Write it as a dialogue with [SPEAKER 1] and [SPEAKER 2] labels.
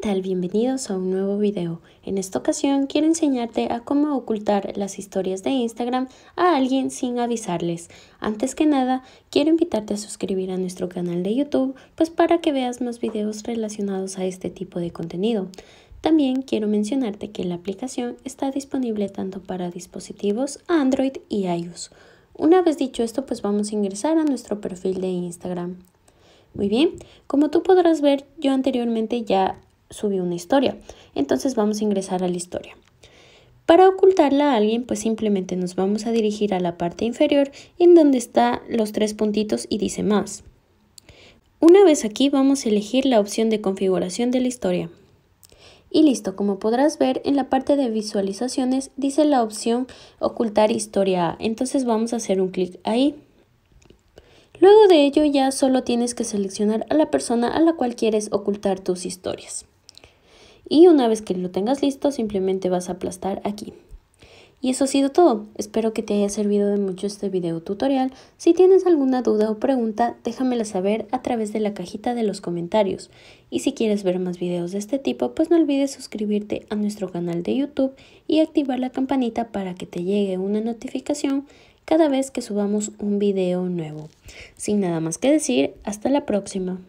[SPEAKER 1] tal? Bienvenidos a un nuevo video. En esta ocasión quiero enseñarte a cómo ocultar las historias de Instagram a alguien sin avisarles. Antes que nada, quiero invitarte a suscribirte a nuestro canal de YouTube, pues para que veas más videos relacionados a este tipo de contenido. También quiero mencionarte que la aplicación está disponible tanto para dispositivos Android y iOS. Una vez dicho esto, pues vamos a ingresar a nuestro perfil de Instagram. Muy bien, como tú podrás ver, yo anteriormente ya subió una historia. Entonces vamos a ingresar a la historia. Para ocultarla a alguien, pues simplemente nos vamos a dirigir a la parte inferior en donde están los tres puntitos y dice más. Una vez aquí vamos a elegir la opción de configuración de la historia. Y listo, como podrás ver en la parte de visualizaciones dice la opción ocultar historia entonces vamos a hacer un clic ahí. Luego de ello ya solo tienes que seleccionar a la persona a la cual quieres ocultar tus historias y una vez que lo tengas listo simplemente vas a aplastar aquí. Y eso ha sido todo, espero que te haya servido de mucho este video tutorial. Si tienes alguna duda o pregunta, déjamela saber a través de la cajita de los comentarios. Y si quieres ver más videos de este tipo, pues no olvides suscribirte a nuestro canal de YouTube y activar la campanita para que te llegue una notificación cada vez que subamos un video nuevo. Sin nada más que decir, hasta la próxima.